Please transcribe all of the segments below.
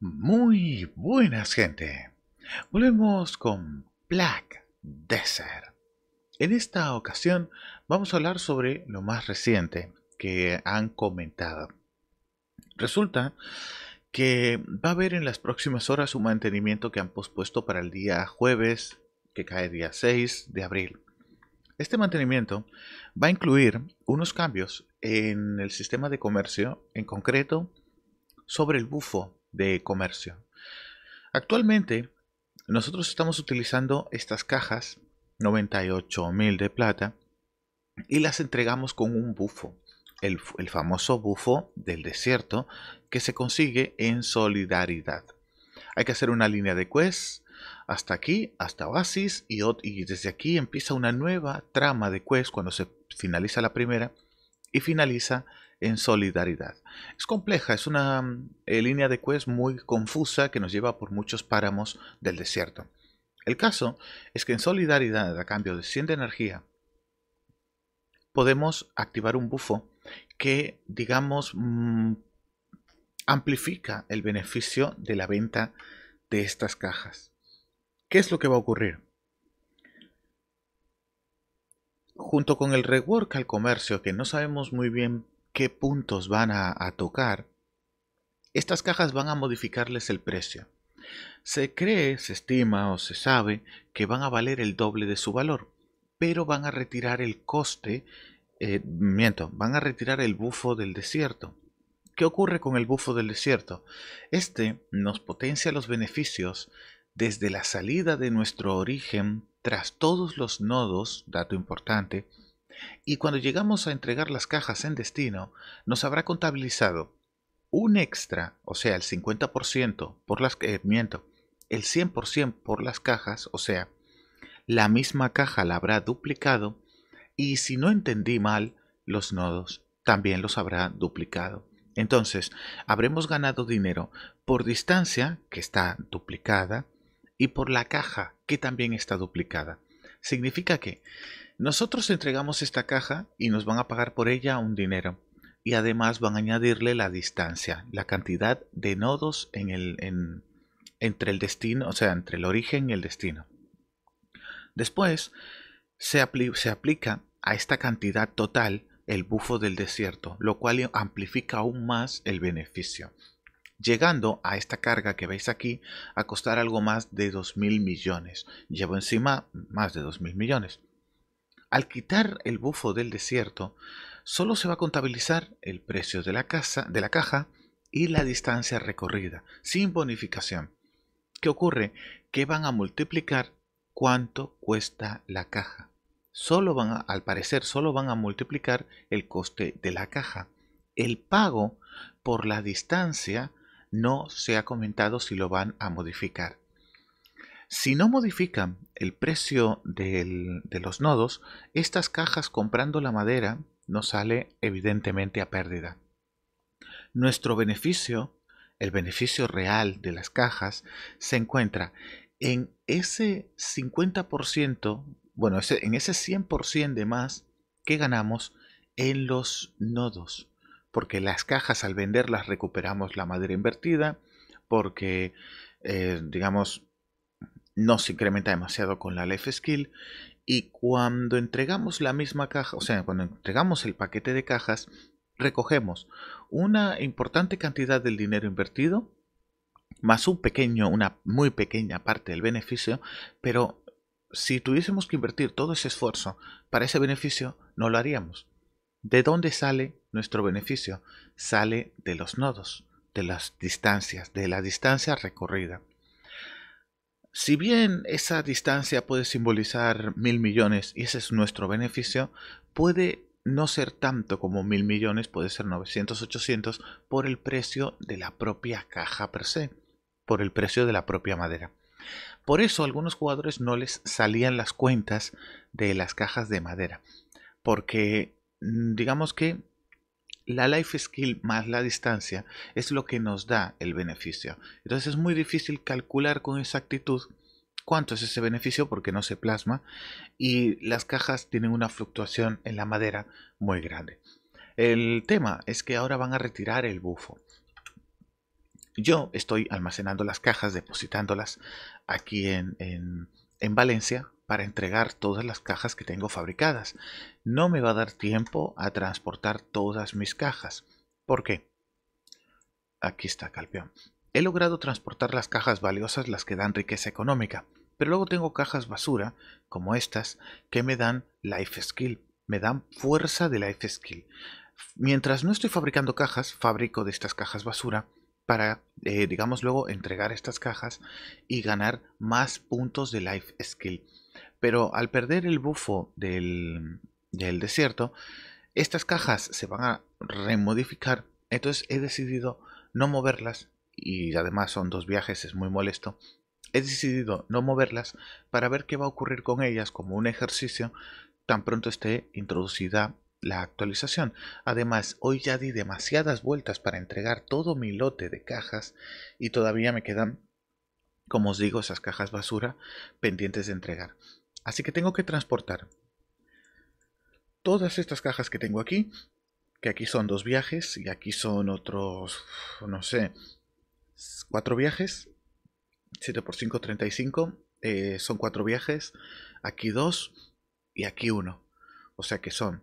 Muy buenas, gente. Volvemos con Black Desert. En esta ocasión vamos a hablar sobre lo más reciente que han comentado. Resulta que va a haber en las próximas horas un mantenimiento que han pospuesto para el día jueves, que cae día 6 de abril. Este mantenimiento va a incluir unos cambios en el sistema de comercio, en concreto sobre el bufo de comercio. Actualmente, nosotros estamos utilizando estas cajas, 98.000 de plata, y las entregamos con un bufo, el, famoso bufo del desierto que se consigue en solidaridad. Hay que hacer una línea de quest hasta aquí, hasta Oasis, y, y desde aquí empieza una nueva trama de quest cuando se finaliza la primera y finaliza en solidaridad. Es compleja, es una mm, eh, línea de Quest muy confusa que nos lleva por muchos páramos del desierto. El caso es que en solidaridad, a cambio de 100 de energía, podemos activar un bufo que, digamos, mm, amplifica el beneficio de la venta de estas cajas. ¿Qué es lo que va a ocurrir? Junto con el rework al comercio, que no sabemos muy bien qué puntos van a, tocar, estas cajas van a modificarles el precio. Se cree, se estima o se sabe que van a valer el doble de su valor, pero van a retirar el coste, eh, miento, van a retirar el bufo del desierto. ¿Qué ocurre con el bufo del desierto? Este nos potencia los beneficios desde la salida de nuestro origen tras todos los nodos, dato importante, y cuando llegamos a entregar las cajas en destino, nos habrá contabilizado un extra, o sea, el 50% por las eh, miento, el 100% por las cajas, o sea, la misma caja la habrá duplicado y si no entendí mal, los nodos también los habrá duplicado. Entonces, habremos ganado dinero por distancia, que está duplicada, y por la caja, que también está duplicada. Significa que nosotros entregamos esta caja y nos van a pagar por ella un dinero. Y además van a añadirle la distancia, la cantidad de nodos entre el destino, o sea, entre el origen y el destino. Después, se, se aplica a esta cantidad total el bufo del desierto, lo cual amplifica aún más el beneficio, llegando a esta carga que veis aquí a costar algo más de 2.000 millones. Llevo encima más de 2.000 millones. Al quitar el bufo del desierto, solo se va a contabilizar el precio de la, casa, de la caja y la distancia recorrida, sin bonificación. ¿Qué ocurre? Que van a multiplicar cuánto cuesta la caja. Solo van al parecer, solo van a multiplicar el coste de la caja. El pago por la distancia no se ha comentado si lo van a modificar. Si no modifican el precio de los nodos, estas cajas comprando la madera nos sale evidentemente a pérdida. Nuestro beneficio, el beneficio real de las cajas, se encuentra en ese 50%, bueno, en ese 100% de más que ganamos en los nodos. Porque las cajas al venderlas recuperamos la madera invertida, porque, eh, digamos, no se incrementa demasiado con la Life Skill. Y cuando entregamos la misma caja, o sea, cuando entregamos el paquete de cajas, recogemos una importante cantidad del dinero invertido, más un pequeño, una muy pequeña parte del beneficio, pero si tuviésemos que invertir todo ese esfuerzo para ese beneficio, no lo haríamos. ¿De dónde sale nuestro beneficio? Sale de los nodos, de las distancias, de la distancia recorrida. Si bien esa distancia puede simbolizar mil millones y ese es nuestro beneficio, puede no ser tanto como mil millones, puede ser 900, 800 por el precio de la propia caja per se, por el precio de la propia madera. Por eso a algunos jugadores no les salían las cuentas de las cajas de madera, porque mm, digamos que la life skill más la distancia es lo que nos da el beneficio. Entonces es muy difícil calcular con exactitud cuánto es ese beneficio porque no se plasma y las cajas tienen una fluctuación en la madera muy grande. El tema es que ahora van a retirar el bufo. Yo estoy almacenando las cajas, depositándolas aquí en, en Valencia para entregar todas las cajas que tengo fabricadas. No me va a dar tiempo a transportar todas mis cajas. ¿Por qué? Aquí está Calpeón. He logrado transportar las cajas valiosas, las que dan riqueza económica, pero luego tengo cajas basura, como estas, que me dan life skill, me dan fuerza de life skill. Mientras no estoy fabricando cajas, fabrico de estas cajas basura para, eh, digamos, luego entregar estas cajas y ganar más puntos de life skill. Pero al perder el bufo del, del desierto, estas cajas se van a remodificar. Entonces he decidido no moverlas. Y además son dos viajes, es muy molesto. He decidido no moverlas para ver qué va a ocurrir con ellas como un ejercicio tan pronto esté introducida la actualización. Además, hoy ya di demasiadas vueltas para entregar todo mi lote de cajas y todavía me quedan, como os digo, esas cajas basura pendientes de entregar. Así que tengo que transportar todas estas cajas que tengo aquí, que aquí son dos viajes y aquí son otros, no sé, cuatro viajes. 7 por 5, 35. Eh, son cuatro viajes. Aquí dos y aquí uno. O sea que son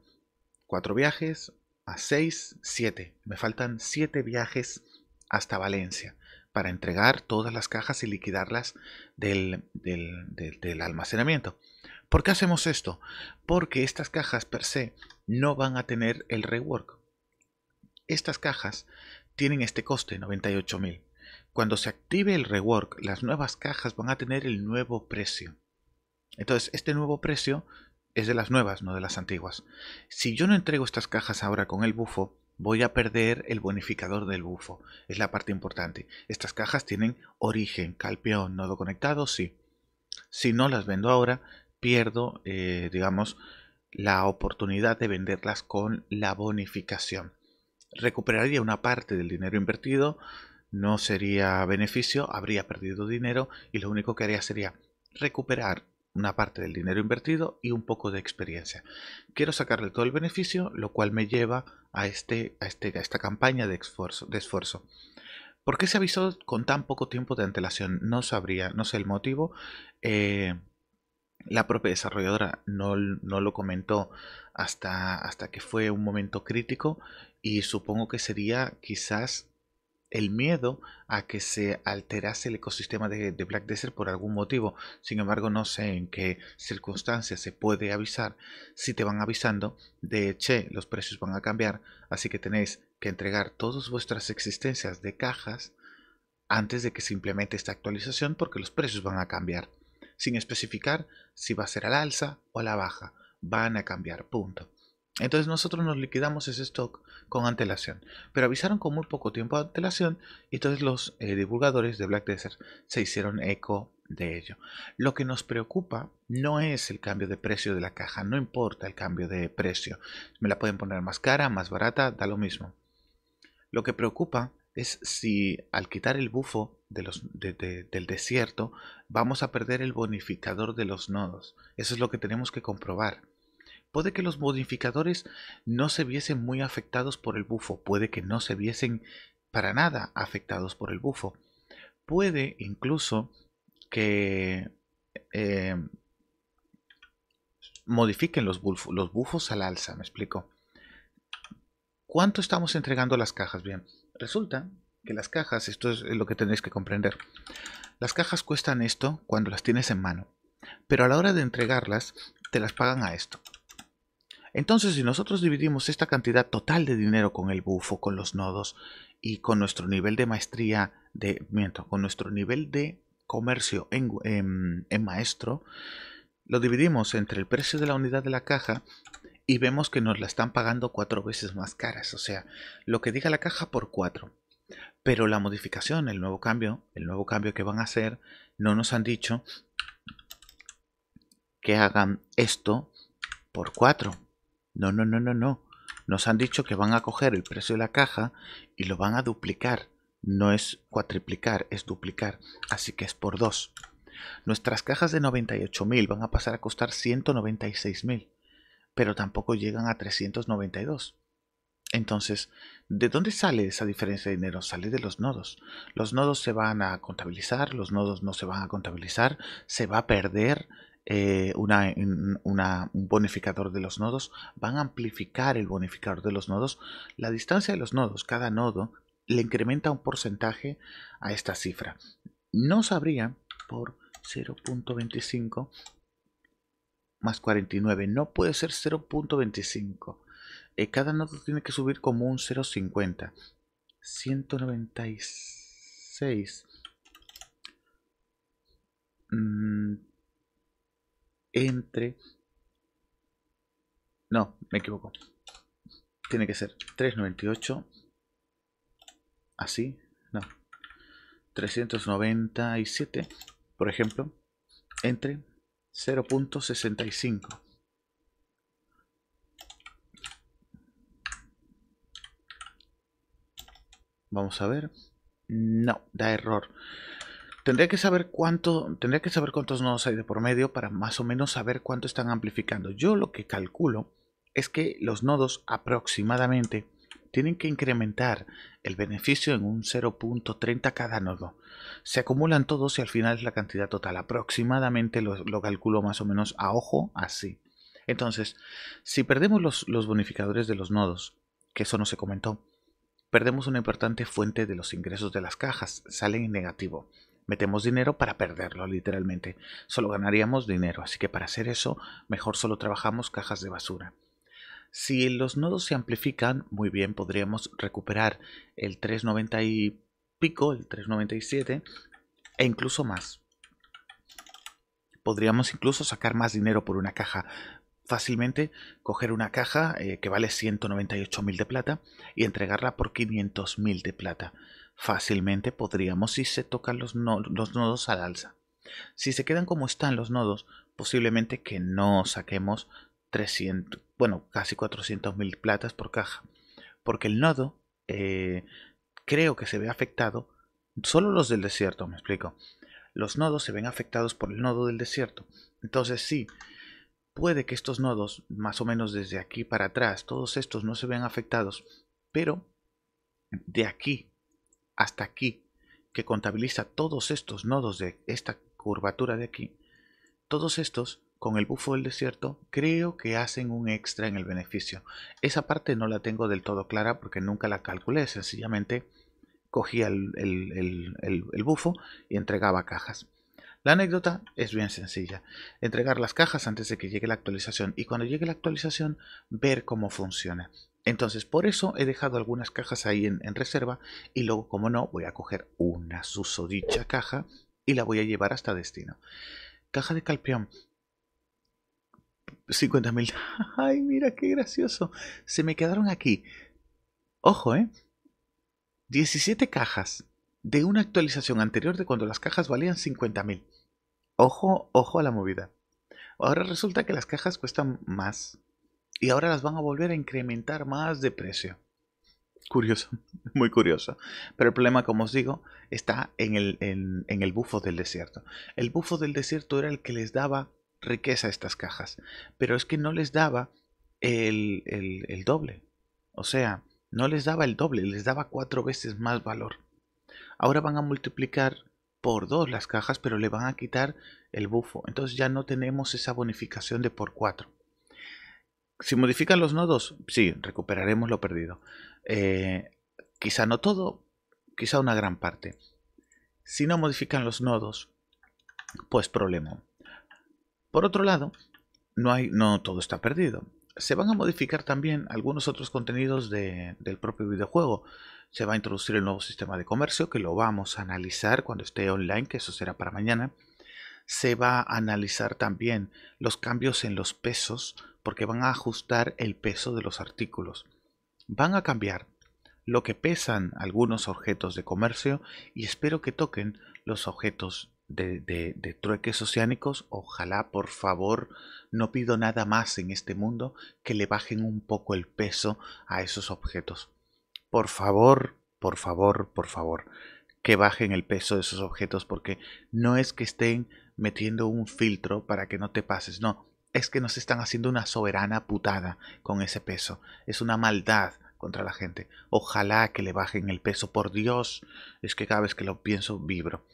cuatro viajes a seis, siete, Me faltan siete viajes hasta Valencia para entregar todas las cajas y liquidarlas del almacenamiento. ¿Por qué hacemos esto? Porque estas cajas per se no van a tener el rework. Estas cajas tienen este coste, 98.000. Cuando se active el rework, las nuevas cajas van a tener el nuevo precio. Entonces, este nuevo precio es de las nuevas, no de las antiguas. Si yo no entrego estas cajas ahora con el bufo, voy a perder el bonificador del bufo. Es la parte importante. Estas cajas tienen origen, calpeón, nodo conectado, sí. Si no las vendo ahora, pierdo, eh, digamos, la oportunidad de venderlas con la bonificación. Recuperaría una parte del dinero invertido, no sería beneficio, habría perdido dinero y lo único que haría sería recuperar una parte del dinero invertido y un poco de experiencia. Quiero sacarle todo el beneficio, lo cual me lleva a, este, a, este, a esta campaña de esfuerzo, de esfuerzo. ¿Por qué se avisó con tan poco tiempo de antelación? No sabría, no sé el motivo. Eh, la propia desarrolladora no, lo comentó hasta, hasta que fue un momento crítico y supongo que sería quizás el miedo a que se alterase el ecosistema de, de, Black Desert por algún motivo. Sin embargo, no sé en qué circunstancias se puede avisar si te van avisando de, che, los precios van a cambiar, así que tenéis que entregar todas vuestras existencias de cajas antes de que se implemente esta actualización porque los precios van a cambiar sin especificar si va a ser al la alza o a la baja. Van a cambiar, punto. Entonces nosotros nos liquidamos ese stock con antelación. Pero avisaron con muy poco tiempo de antelación y entonces los eh, divulgadores de Black Desert se hicieron eco de ello. Lo que nos preocupa no es el cambio de precio de la caja, no importa el cambio de precio. Me la pueden poner más cara, más barata, da lo mismo. Lo que preocupa es si al quitar el bufo de los, del desierto vamos a perder el bonificador de los nodos. Eso es lo que tenemos que comprobar. Puede que los bonificadores no se viesen muy afectados por el bufo, puede que no se viesen para nada afectados por el bufo. Puede incluso que eh, modifiquen los, bufos, los bufos al alza, me explico. ¿Cuánto estamos entregando las cajas? Bien, Resulta que las cajas, esto es lo que tenéis que comprender, las cajas cuestan esto cuando las tienes en mano, pero a la hora de entregarlas te las pagan a esto. Entonces, si nosotros dividimos esta cantidad total de dinero con el bufo, con los nodos y con nuestro nivel de maestría, de, miento, con nuestro nivel de comercio en, en maestro, lo dividimos entre el precio de la unidad de la caja y vemos que nos la están pagando cuatro veces más caras, o sea, lo que diga la caja por cuatro. Pero la modificación, el nuevo cambio, el nuevo cambio que van a hacer, no nos han dicho que hagan esto por cuatro. No, no, no, no, no. Nos han dicho que van a coger el precio de la caja y lo van a duplicar. No es cuatriplicar, es duplicar. Así que es por dos. Nuestras cajas de 98.000 van a pasar a costar 196.000 pero tampoco llegan a 392. Entonces, ¿de dónde sale esa diferencia de dinero? Sale de los nodos. Los nodos se van a contabilizar, los nodos no se van a contabilizar, se va a perder eh, un bonificador de los nodos, van a amplificar el bonificador de los nodos. La distancia de los nodos, cada nodo, le incrementa un porcentaje a esta cifra. No sabría por 0.25 más 49. No puede ser 0.25. Eh, cada nodo tiene que subir como un 0.50. 196. Mm, entre... No, me equivoco. Tiene que ser 398. Así. No. 397, por ejemplo. Entre 0.65. Vamos a ver. No, da error. Tendría que saber cuánto, tendría que saber cuántos nodos hay de por medio para más o menos saber cuánto están amplificando. Yo lo que calculo es que los nodos aproximadamente tienen que incrementar el beneficio en un 0.30 cada nodo. Se acumulan todos y al final es la cantidad total. Aproximadamente lo, calculo más o menos a ojo así. Entonces, si perdemos los, los bonificadores de los nodos, que eso no se comentó, perdemos una importante fuente de los ingresos de las cajas, salen en negativo. Metemos dinero para perderlo, literalmente. Solo ganaríamos dinero, así que para hacer eso, mejor solo trabajamos cajas de basura. Si los nodos se amplifican, muy bien, podríamos recuperar el 390 y pico, el 397, e incluso más. Podríamos incluso sacar más dinero por una caja. Fácilmente coger una caja eh, que vale 198.000 de plata y entregarla por 500.000 de plata. Fácilmente podríamos si se tocan los, los nodos al alza. Si se quedan como están los nodos, posiblemente que no saquemos 300, bueno, casi 400 mil platas por caja. Porque el nodo eh, creo que se ve afectado, solo los del desierto, me explico. Los nodos se ven afectados por el nodo del desierto. Entonces sí, puede que estos nodos, más o menos desde aquí para atrás, todos estos no se vean afectados, pero de aquí hasta aquí, que contabiliza todos estos nodos de esta curvatura de aquí, todos estos con el bufo del desierto, creo que hacen un extra en el beneficio. Esa parte no la tengo del todo clara porque nunca la calculé, sencillamente cogía el, bufo y entregaba cajas. La anécdota es bien sencilla. Entregar las cajas antes de que llegue la actualización y cuando llegue la actualización ver cómo funciona. Entonces, por eso he dejado algunas cajas ahí en, reserva y luego, como no, voy a coger una susodicha caja y la voy a llevar hasta destino. Caja de calpeón 50.000, Ay, mira qué gracioso. Se me quedaron aquí. Ojo, ¿eh? 17 cajas de una actualización anterior de cuando las cajas valían 50.000, mil. Ojo, ojo a la movida. Ahora resulta que las cajas cuestan más. Y ahora las van a volver a incrementar más de precio. Curioso, muy curioso. Pero el problema, como os digo, está en el, en el bufo del desierto. El bufo del desierto era el que les daba riqueza estas cajas, pero es que no les daba el, el, doble. O sea, no les daba el doble, les daba cuatro veces más valor. Ahora van a multiplicar por dos las cajas, pero le van a quitar el bufo. Entonces ya no tenemos esa bonificación de por cuatro. Si modifican los nodos, sí, recuperaremos lo perdido. Eh, quizá no todo, quizá una gran parte. Si no modifican los nodos, pues problema. Por otro lado, no, hay, no todo está perdido. Se van a modificar también algunos otros contenidos del propio videojuego. Se va a introducir el nuevo sistema de comercio, que lo vamos a analizar cuando esté online, que eso será para mañana. Se va a analizar también los cambios en los pesos, porque van a ajustar el peso de los artículos. Van a cambiar lo que pesan algunos objetos de comercio y espero que toquen los objetos de, trueques oceánicos, ojalá por favor no pido nada más en este mundo que le bajen un poco el peso a esos objetos. Por favor, por favor, por favor, que bajen el peso de esos objetos porque no es que estén metiendo un filtro para que no te pases, no, es que nos están haciendo una soberana putada con ese peso, es una maldad contra la gente. Ojalá que le bajen el peso, por Dios, es que cada vez que lo pienso vibro.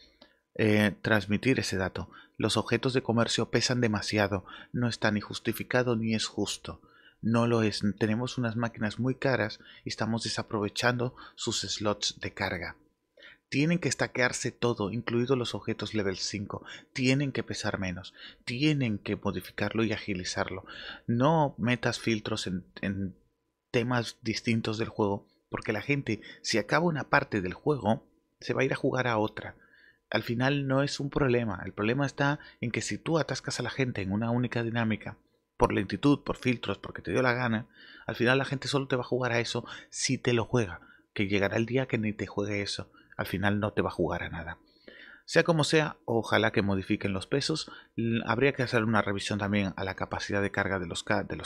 Eh, transmitir ese dato. Los objetos de comercio pesan demasiado, no está ni justificado ni es justo. No lo es, tenemos unas máquinas muy caras y estamos desaprovechando sus slots de carga. Tienen que estaquearse todo, incluidos los objetos level 5. Tienen que pesar menos. Tienen que modificarlo y agilizarlo. No metas filtros en temas distintos del juego, porque la gente, si acaba una parte del juego, se va a ir a jugar a otra al final no es un problema. El problema está en que si tú atascas a la gente en una única dinámica, por lentitud, por filtros, porque te dio la gana, al final la gente solo te va a jugar a eso si te lo juega. Que llegará el día que ni te juegue eso. Al final no te va a jugar a nada. Sea como sea, ojalá que modifiquen los pesos. Habría que hacer una revisión también a la capacidad de carga de los, de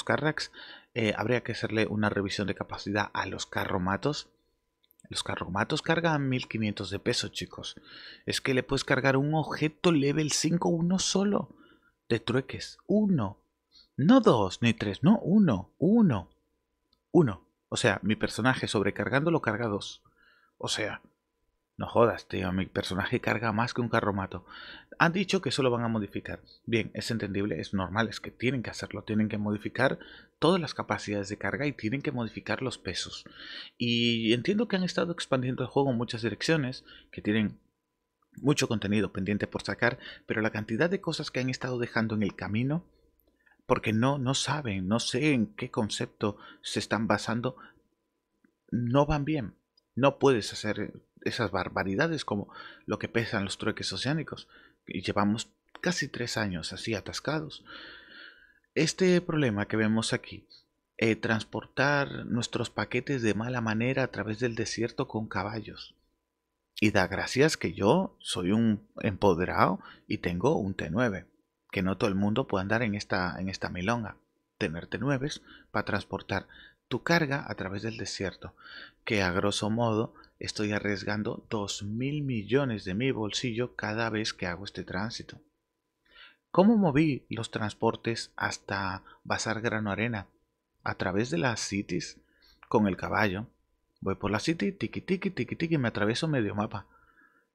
eh, habría que hacerle una revisión de capacidad a los carromatos. Los carromatos cargan 1500 de peso, chicos. Es que le puedes cargar un objeto level 5, uno solo. De trueques. Uno. No dos, ni tres, no, uno. Uno. Uno. O sea, mi personaje sobrecargándolo carga dos. O sea, no jodas, tío, mi personaje carga más que un carromato. Han dicho que eso lo van a modificar. Bien, es entendible, es normal, es que tienen que hacerlo. Tienen que modificar todas las capacidades de carga y tienen que modificar los pesos. Y entiendo que han estado expandiendo el juego en muchas direcciones, que tienen mucho contenido pendiente por sacar, pero la cantidad de cosas que han estado dejando en el camino, porque no, no saben, no sé en qué concepto se están basando, no van bien. No puedes hacer esas barbaridades como lo que pesan los trueques oceánicos. Y llevamos casi tres años así atascados. Este problema que vemos aquí, eh, transportar nuestros paquetes de mala manera a través del desierto con caballos. Y da gracias que yo soy un empoderado y tengo un T9, que no todo el mundo puede andar en esta, en esta milonga. Tener T9 para transportar tu carga a través del desierto, que a grosso modo estoy arriesgando 2.000 millones de mi bolsillo cada vez que hago este tránsito. ¿Cómo moví los transportes hasta Bazar Grano Arena? A través de las cities, con el caballo. Voy por la city, tiqui tiki tiki tiqui, me atravieso medio mapa.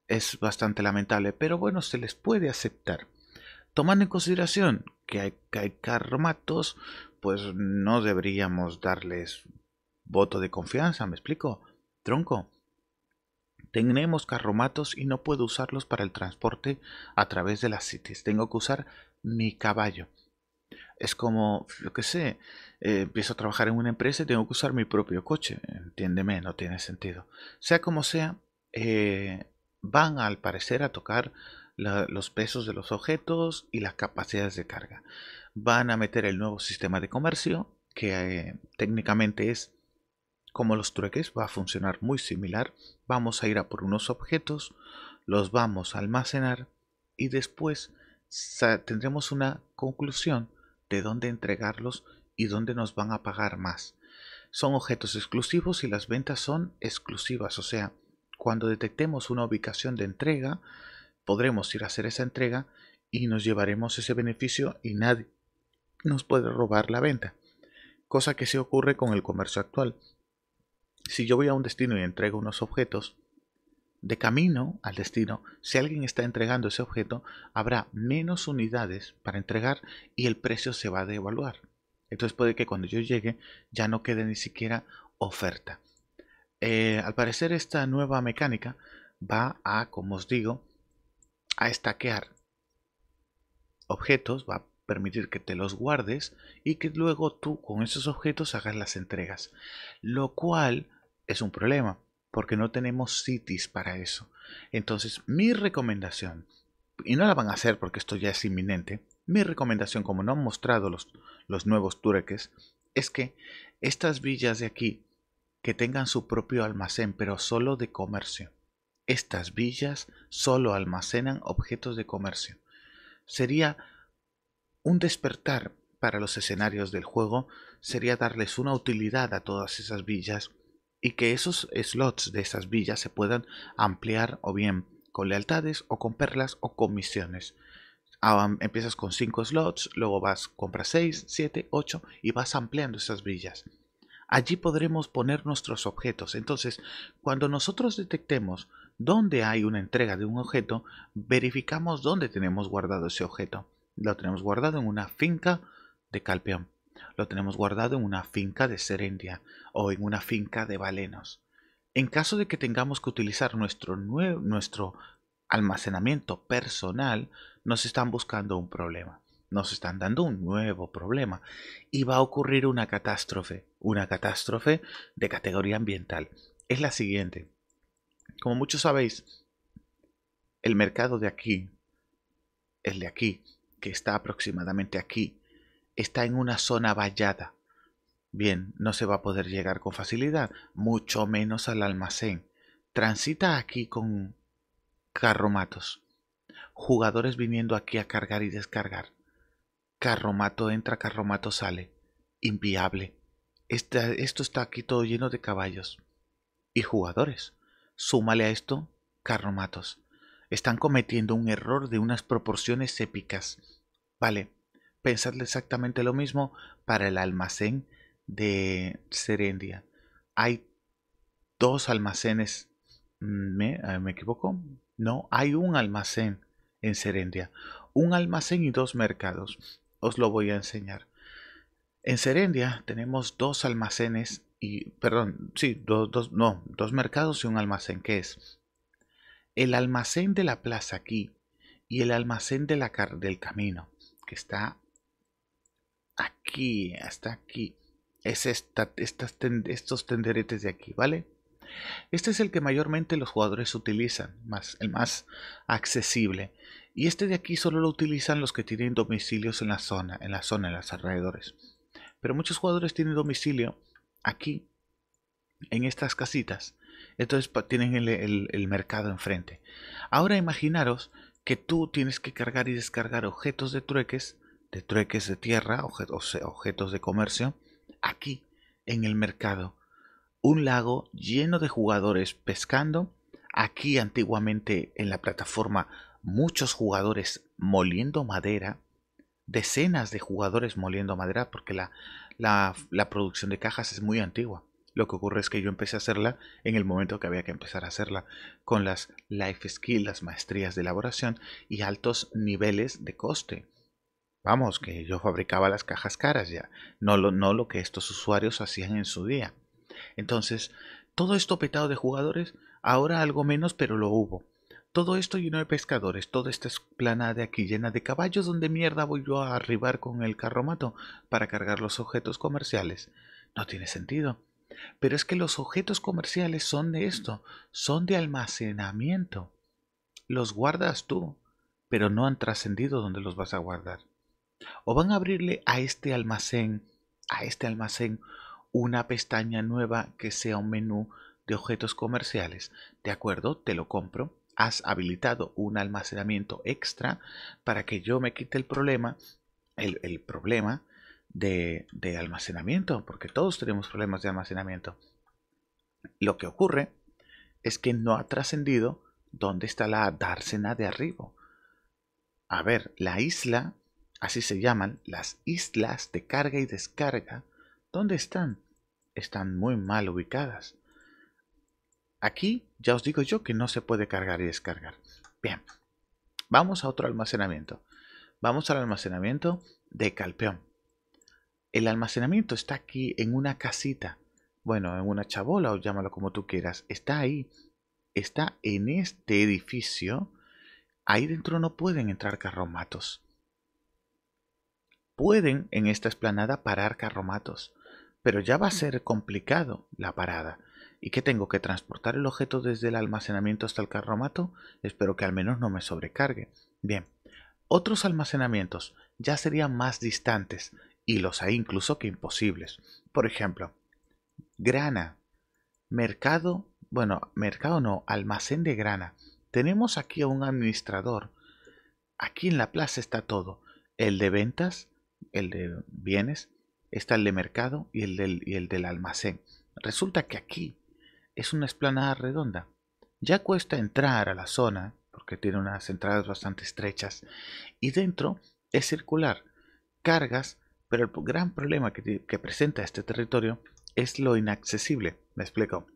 Es bastante lamentable, pero bueno, se les puede aceptar. Tomando en consideración que hay, que pues no deberíamos darles voto de confianza, ¿me explico? Tronco. Tenemos carromatos y no puedo usarlos para el transporte a través de las cities. Tengo que usar mi caballo. Es como, lo que sé, eh, empiezo a trabajar en una empresa y tengo que usar mi propio coche. Entiéndeme, no tiene sentido. Sea como sea, eh, van al parecer a tocar los pesos de los objetos y las capacidades de carga van a meter el nuevo sistema de comercio, que eh, técnicamente es como los trueques, va a funcionar muy similar. Vamos a ir a por unos objetos, los vamos a almacenar y después tendremos una conclusión de dónde entregarlos y dónde nos van a pagar más. Son objetos exclusivos y las ventas son exclusivas, o sea, cuando detectemos una ubicación de entrega, podremos ir a hacer esa entrega y nos llevaremos ese beneficio y nadie, nos puede robar la venta, cosa que se ocurre con el comercio actual. Si yo voy a un destino y entrego unos objetos, de camino al destino, si alguien está entregando ese objeto, habrá menos unidades para entregar y el precio se va a devaluar. Entonces puede que cuando yo llegue ya no quede ni siquiera oferta. Eh, al parecer esta nueva mecánica va a, como os digo, a estaquear objetos, va permitir que te los guardes y que luego tú con esos objetos hagas las entregas. Lo cual es un problema porque no tenemos cities para eso. Entonces, mi recomendación, y no la van a hacer porque esto ya es inminente, mi recomendación, como no han mostrado los, los nuevos tureques, es que estas villas de aquí que tengan su propio almacén, pero solo de comercio. Estas villas solo almacenan objetos de comercio. Sería un despertar para los escenarios del juego sería darles una utilidad a todas esas villas y que esos slots de esas villas se puedan ampliar o bien con lealtades o con perlas o con misiones. Ah, empiezas con 5 slots, luego vas, compras 6, 7, 8 y vas ampliando esas villas. Allí podremos poner nuestros objetos. Entonces, cuando nosotros detectemos dónde hay una entrega de un objeto, verificamos dónde tenemos guardado ese objeto lo tenemos guardado en una finca de Calpeón, lo tenemos guardado en una finca de Serendia o en una finca de Balenos. En caso de que tengamos que utilizar nuestro, nuestro almacenamiento personal, nos están buscando un problema, nos están dando un nuevo problema y va a ocurrir una catástrofe, una catástrofe de categoría ambiental. Es la siguiente. Como muchos sabéis, el mercado de aquí, es de aquí, que está aproximadamente aquí, está en una zona vallada. Bien, no se va a poder llegar con facilidad, mucho menos al almacén. Transita aquí con carromatos. Jugadores viniendo aquí a cargar y descargar. Carromato entra, carromato sale. Inviable. esto está aquí todo lleno de caballos. Y jugadores. Súmale a esto carromatos. Están cometiendo un error de unas proporciones épicas. Vale, pensad exactamente lo mismo para el almacén de Serendia. Hay dos almacenes. Mm, eh, ¿Me, equivoco? No, hay un almacén en Serendia. Un almacén y dos mercados. Os lo voy a enseñar. En Serendia tenemos dos almacenes y, perdón, sí, dos, no, dos mercados y un almacén. ¿Qué es? el almacén de la plaza aquí y el almacén del camino, que está aquí, hasta aquí. Es estos tenderetes de aquí, ¿vale? Este es el que mayormente los jugadores utilizan, más, el más accesible. Y este de aquí solo lo utilizan los que tienen domicilios en la zona, en la zona, en los alrededores. Pero muchos jugadores tienen domicilio aquí, en estas casitas. Entonces tienen el, mercado enfrente. Ahora imaginaros que tú tienes que cargar y descargar objetos de trueques, de trueques de tierra, objetos, de comercio, aquí en el mercado. Un lago lleno de jugadores pescando, aquí antiguamente en la plataforma muchos jugadores moliendo madera, decenas de jugadores moliendo madera, porque la producción de cajas es muy antigua. Lo que ocurre es que yo empecé a hacerla en el momento que había que empezar a hacerla, con las life skills, las maestrías de elaboración y altos niveles de coste. Vamos, que yo fabricaba las cajas caras ya, no lo, no lo que estos usuarios hacían en su día. Entonces, todo esto petado de jugadores, ahora algo menos, pero lo hubo. Todo esto lleno de pescadores, toda esta esplanada de aquí llena de caballos, donde mierda voy yo a arribar con el carromato para cargar los objetos comerciales. No tiene sentido. Pero es que los objetos comerciales son de esto, son de almacenamiento. Los guardas tú, pero no han trascendido donde los vas a guardar. O van a abrirle a este almacén, a este almacén, una pestaña nueva que sea un menú de objetos comerciales. De acuerdo, te lo compro. Has habilitado un almacenamiento extra para que yo me quite el problema, el, el problema de, almacenamiento, porque todos tenemos problemas de almacenamiento. Lo que ocurre es que no ha trascendido dónde está la dársena de arribo. A ver, la isla, así se llaman, las islas de carga y descarga, ¿dónde están? Están muy mal ubicadas. Aquí ya os digo yo que no se puede cargar y descargar. Bien, vamos a otro almacenamiento. Vamos al almacenamiento de Calpeón el almacenamiento está aquí en una casita, bueno, en una chabola o llámalo como tú quieras, está ahí, está en este edificio, ahí dentro no pueden entrar carromatos. Pueden en esta esplanada parar carromatos, pero ya va a ser complicado la parada. ¿Y qué tengo que transportar el objeto desde el almacenamiento hasta el carromato? Espero que al menos no me sobrecargue. Bien, otros almacenamientos ya serían más distantes y los hay incluso que imposibles. Por ejemplo, grana, mercado, bueno, mercado no, almacén de grana. Tenemos aquí a un administrador. Aquí en la plaza está todo. El de ventas, el de bienes, está el de mercado y el del, el del almacén. Resulta que aquí es una esplanada redonda. Ya cuesta entrar a la zona, porque tiene unas entradas bastante estrechas, y dentro es circular. Cargas pero el gran problema que, presenta este territorio es lo inaccesible. Me explico.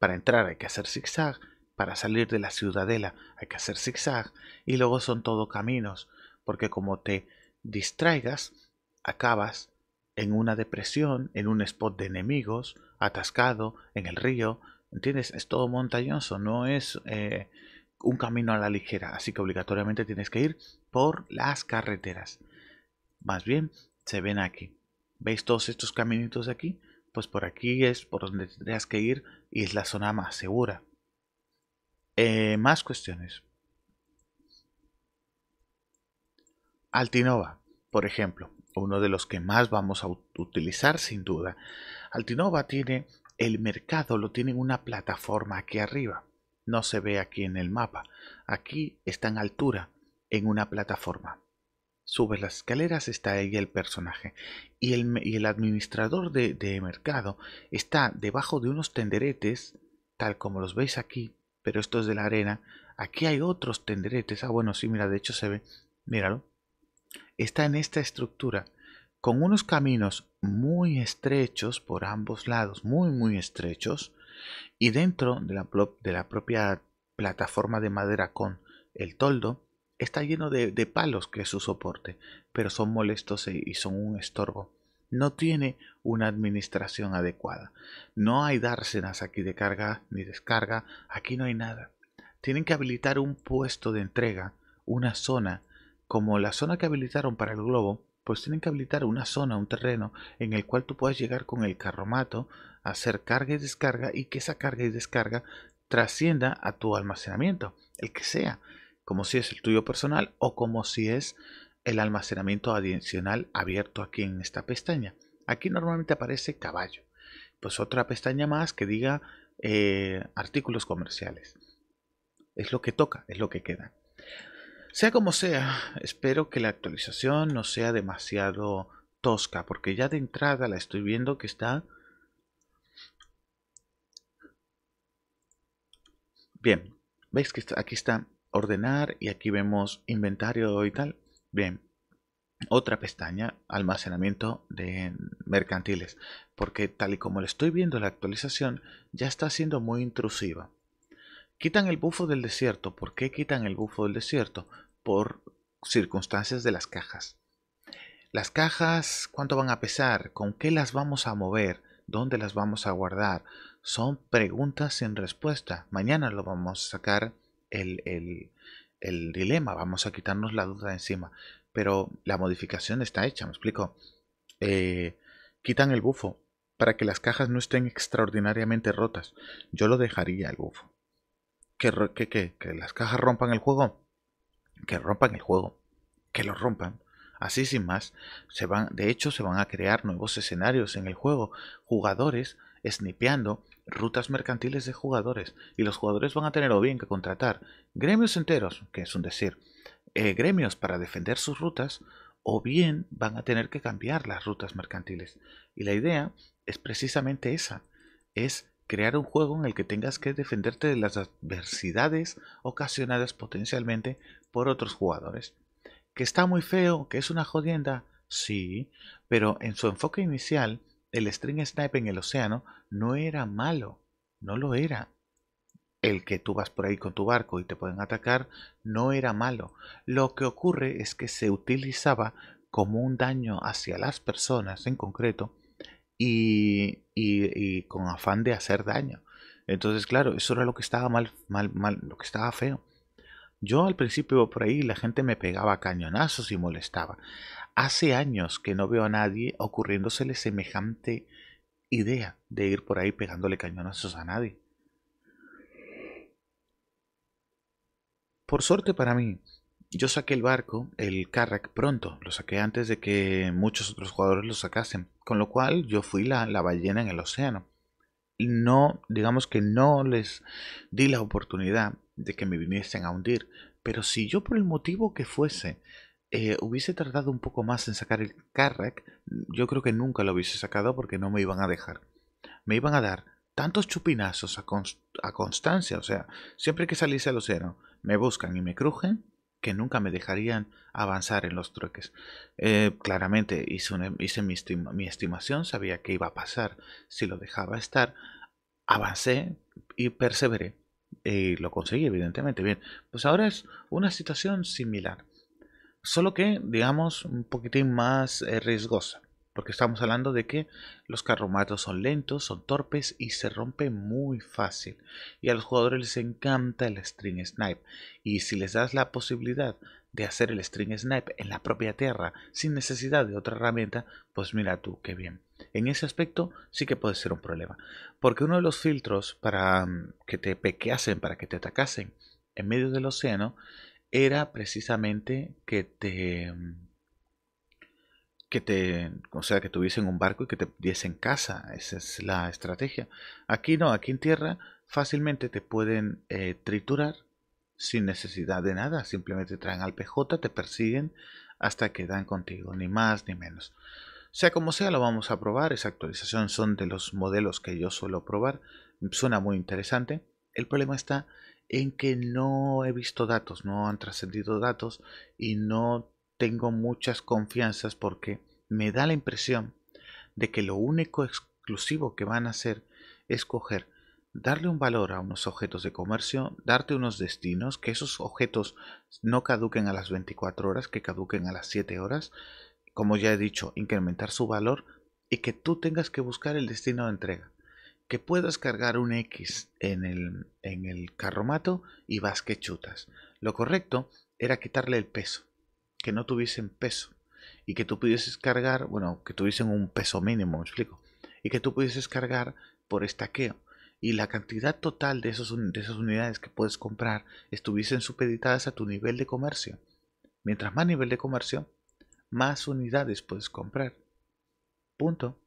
Para entrar hay que hacer zigzag, para salir de la ciudadela hay que hacer zigzag, y luego son todo caminos, porque como te distraigas, acabas en una depresión, en un spot de enemigos, atascado, en el río, ¿entiendes? Es todo montañoso, no es eh, un camino a la ligera, así que obligatoriamente tienes que ir por las carreteras. Más bien, se ven aquí. ¿Veis todos estos caminitos de aquí? Pues por aquí es por donde tendrías que ir y es la zona más segura. Eh, más cuestiones. Altinova, por ejemplo, uno de los que más vamos a utilizar sin duda. Altinova tiene el mercado, lo tiene una plataforma aquí arriba. No se ve aquí en el mapa. Aquí está en altura, en una plataforma. Sube las escaleras, está ahí el personaje. Y el, administrador de, de, mercado está debajo de unos tenderetes, tal como los veis aquí, pero esto es de la arena. Aquí hay otros tenderetes. Ah, bueno, sí, mira, de hecho se ve. Míralo. Está en esta estructura, con unos caminos muy estrechos por ambos lados, muy, muy estrechos. Y dentro de la, de la propia plataforma de madera con el toldo, está lleno de, palos que es su soporte, pero son molestos e, y son un estorbo. No tiene una administración adecuada. No hay dársenas aquí de carga ni descarga, aquí no hay nada. Tienen que habilitar un puesto de entrega, una zona, como la zona que habilitaron para el globo, pues tienen que habilitar una zona, un terreno en el cual tú puedas llegar con el carromato, hacer carga y descarga y que esa carga y descarga trascienda a tu almacenamiento, el que sea como si es el tuyo personal o como si es el almacenamiento adicional abierto aquí en esta pestaña. Aquí normalmente aparece caballo. Pues otra pestaña más que diga eh, artículos comerciales. Es lo que toca, es lo que queda. Sea como sea, espero que la actualización no sea demasiado tosca, porque ya de entrada la estoy viendo que está... Bien, veis que aquí está ordenar y aquí vemos inventario y tal. Bien, otra pestaña, almacenamiento de mercantiles, porque tal y como le estoy viendo la actualización, ya está siendo muy intrusiva. Quitan el bufo del desierto. ¿Por qué quitan el bufo del desierto? Por circunstancias de las cajas. Las cajas, ¿cuánto van a pesar? ¿Con qué las vamos a mover? ¿Dónde las vamos a guardar? Son preguntas sin respuesta. Mañana lo vamos a sacar el, dilema, vamos a quitarnos la duda encima. Pero la modificación está hecha, me explico. Eh, quitan el bufo para que las cajas no estén extraordinariamente rotas. Yo lo dejaría el bufo. ¿Que, que, que, que las cajas rompan el juego? Que rompan el juego. Que lo rompan. Así sin más, se van, de hecho se van a crear nuevos escenarios en el juego, jugadores snipeando, rutas mercantiles de jugadores. Y los jugadores van a tener o bien que contratar gremios enteros, que es un decir, eh, gremios para defender sus rutas, o bien van a tener que cambiar las rutas mercantiles. Y la idea es precisamente esa, es crear un juego en el que tengas que defenderte de las adversidades ocasionadas potencialmente por otros jugadores. Que está muy feo, que es una jodienda, sí, pero en su enfoque inicial el string snipe en el océano no era malo, no lo era. El que tú vas por ahí con tu barco y te pueden atacar no era malo. Lo que ocurre es que se utilizaba como un daño hacia las personas en concreto y, con afán de hacer daño. Entonces, claro, eso era lo que estaba mal, mal, mal, lo que estaba feo. Yo al principio por ahí la gente me pegaba cañonazos y molestaba. Hace años que no veo a nadie ocurriéndosele semejante idea de ir por ahí pegándole cañonazos a nadie. Por suerte para mí, yo saqué el barco, el Carrack, pronto. Lo saqué antes de que muchos otros jugadores lo sacasen. Con lo cual yo fui la, la ballena en el océano. Y no, digamos que no les di la oportunidad de que me viniesen a hundir. Pero si yo por el motivo que fuese eh, hubiese tardado un poco más en sacar el Carrack, yo creo que nunca lo hubiese sacado porque no me iban a dejar. Me iban a dar tantos chupinazos a, constancia, o sea, siempre que saliese al océano, me buscan y me crujen, que nunca me dejarían avanzar en los trueques. Eh, claramente hice, em, mi, mi estimación, sabía que iba a pasar si lo dejaba estar, avancé y perseveré. Y lo conseguí, evidentemente. Bien, pues ahora es una situación similar Solo que, digamos, un poquitín más eh, riesgosa. Porque estamos hablando de que los carromatos son lentos, son torpes y se rompen muy fácil. Y a los jugadores les encanta el string snipe. Y si les das la posibilidad de hacer el string snipe en la propia tierra sin necesidad de otra herramienta, pues mira tú, qué bien. En ese aspecto sí que puede ser un problema. Porque uno de los filtros para mm, que te pequeasen, para que te atacasen en medio del océano, era precisamente que te mm, que te, o sea, que tuviesen un barco y que te diesen casa. Esa es la estrategia. Aquí no, aquí en tierra fácilmente te pueden eh, triturar sin necesidad de nada. Simplemente traen al PJ, te persiguen hasta que dan contigo, ni más ni menos. Sea como sea, lo vamos a probar. Esa actualización son de los modelos que yo suelo probar. Suena muy interesante. El problema está en que no he visto datos, no han trascendido datos y no tengo muchas confianzas porque me da la impresión de que lo único exclusivo que van a hacer es coger, darle un valor a unos objetos de comercio, darte unos destinos, que esos objetos no caduquen a las 24 horas, que caduquen a las 7 horas, como ya he dicho, incrementar su valor y que tú tengas que buscar el destino de entrega que puedas cargar un X en el, carromato y vas que chutas. Lo correcto era quitarle el peso, que no tuviesen peso y que tú pudieses cargar, bueno, que tuviesen un peso mínimo, me explico, y que tú pudieses cargar por estaqueo y la cantidad total de, de esas unidades que puedes comprar estuviesen supeditadas a tu nivel de comercio. Mientras más nivel de comercio, más unidades puedes comprar. Punto.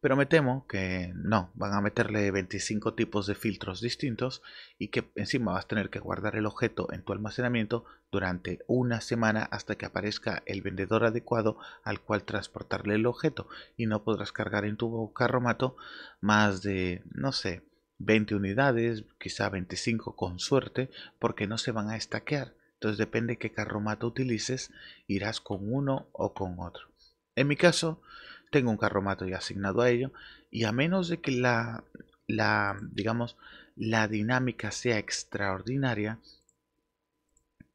Pero me temo que no, van a meterle 25 tipos de filtros distintos y que encima vas a tener que guardar el objeto en tu almacenamiento durante una semana hasta que aparezca el vendedor adecuado al cual transportarle el objeto y no podrás cargar en tu carromato más de, no sé, 20 unidades, quizá 25 con suerte, porque no se van a estaquear. Entonces depende qué carromato utilices, irás con uno o con otro. En mi caso, tengo un carromato ya asignado a ello y a menos de que la, digamos, la dinámica sea extraordinaria,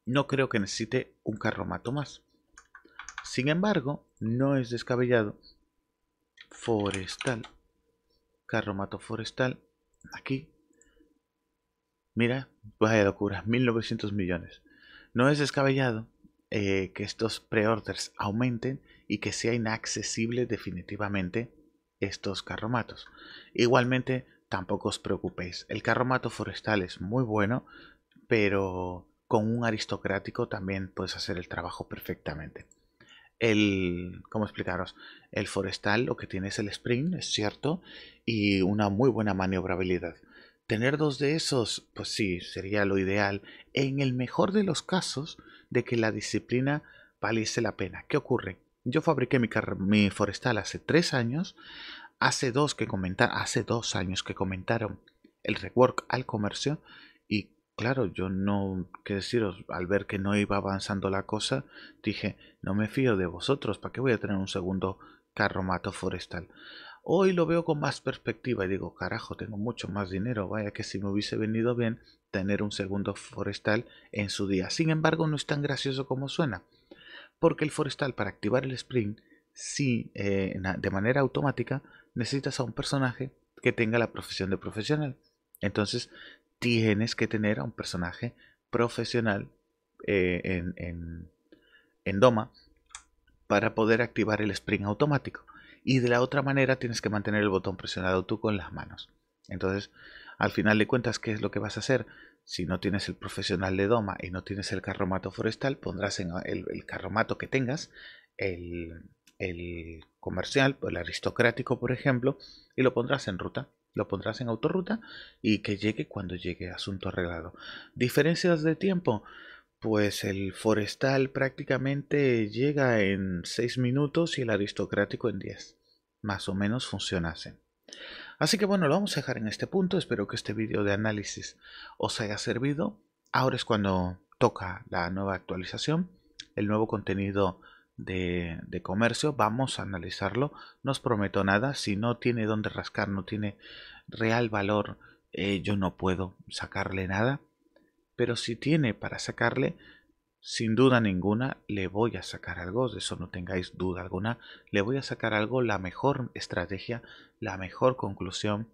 no creo que necesite un carromato más. Sin embargo, no es descabellado. Forestal. Carromato forestal. Aquí. Mira, vaya locura. 1900 millones. No es descabellado eh, que estos preorders aumenten y que sea inaccesible definitivamente estos carromatos. Igualmente, tampoco os preocupéis, el carromato forestal es muy bueno, pero con un aristocrático también puedes hacer el trabajo perfectamente. El, ¿cómo explicaros? El forestal lo que tiene es el sprint, es cierto, y una muy buena maniobrabilidad. Tener dos de esos, pues sí, sería lo ideal. En el mejor de los casos, de que la disciplina valiese la pena. ¿Qué ocurre? Yo fabriqué mi, mi forestal hace tres años, hace dos, que comentaron, hace dos años que comentaron el rework al comercio y claro, yo no, qué deciros, al ver que no iba avanzando la cosa, dije, no me fío de vosotros, ¿para qué voy a tener un segundo carromato forestal? Hoy lo veo con más perspectiva y digo, carajo, tengo mucho más dinero, vaya que si me hubiese venido bien tener un segundo forestal en su día. Sin embargo, no es tan gracioso como suena porque el forestal para activar el sprint, si eh, de manera automática, necesitas a un personaje que tenga la profesión de profesional. Entonces, tienes que tener a un personaje profesional eh, en, Doma para poder activar el sprint automático. Y de la otra manera tienes que mantener el botón presionado tú con las manos. Entonces, al final de cuentas, ¿qué es lo que vas a hacer? Si no tienes el profesional de doma y no tienes el carromato forestal, pondrás en eh, el, carromato que tengas el, el comercial, el aristocrático, por ejemplo, y lo pondrás en ruta. Lo pondrás en autorruta y que llegue cuando llegue, asunto arreglado. Diferencias de tiempo. Pues el forestal prácticamente llega en 6 minutos y el aristocrático en 10. Más o menos funcionase. Así que bueno, lo vamos a dejar en este punto. Espero que este vídeo de análisis os haya servido. Ahora es cuando toca la nueva actualización, el nuevo contenido de, comercio. Vamos a analizarlo. No os prometo nada. Si no tiene dónde rascar, no tiene real valor, eh, yo no puedo sacarle nada. Pero si tiene para sacarle, sin duda ninguna le voy a sacar algo, de eso no tengáis duda alguna, le voy a sacar algo, la mejor estrategia, la mejor conclusión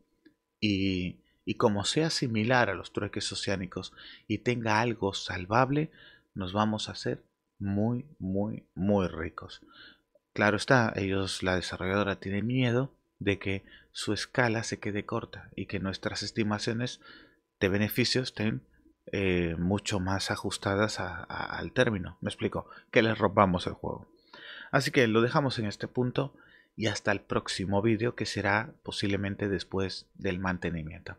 y, y como sea similar a los trueques oceánicos y tenga algo salvable, nos vamos a hacer muy, muy, muy ricos. Claro está, ellos, la desarrolladora, tiene miedo de que su escala se quede corta y que nuestras estimaciones de beneficios estén eh, mucho más ajustadas al término. Me explico, que les rompamos el juego. Así que lo dejamos en este punto y hasta el próximo vídeo que será posiblemente después del mantenimiento.